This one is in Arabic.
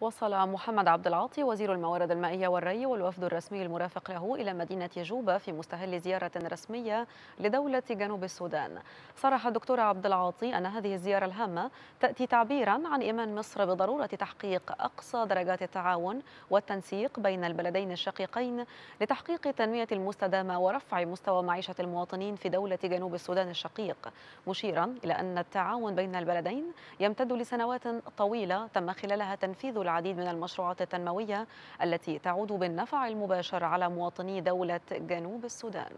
وصل محمد عبد العاطي وزير الموارد المائية والري والوفد الرسمي المرافق له إلى مدينة جوبا في مستهل زيارة رسمية لدولة جنوب السودان صرح الدكتور عبد العاطي أن هذه الزيارة الهامة تأتي تعبيرا عن إيمان مصر بضرورة تحقيق أقصى درجات التعاون والتنسيق بين البلدين الشقيقين لتحقيق التنمية المستدامة ورفع مستوى معيشة المواطنين في دولة جنوب السودان الشقيق مشيرا إلى أن التعاون بين البلدين يمتد لسنوات طويلة تم خلالها تنفيذ العديد من المشروعات التنموية التي تعود بالنفع المباشر على مواطني دولة جنوب السودان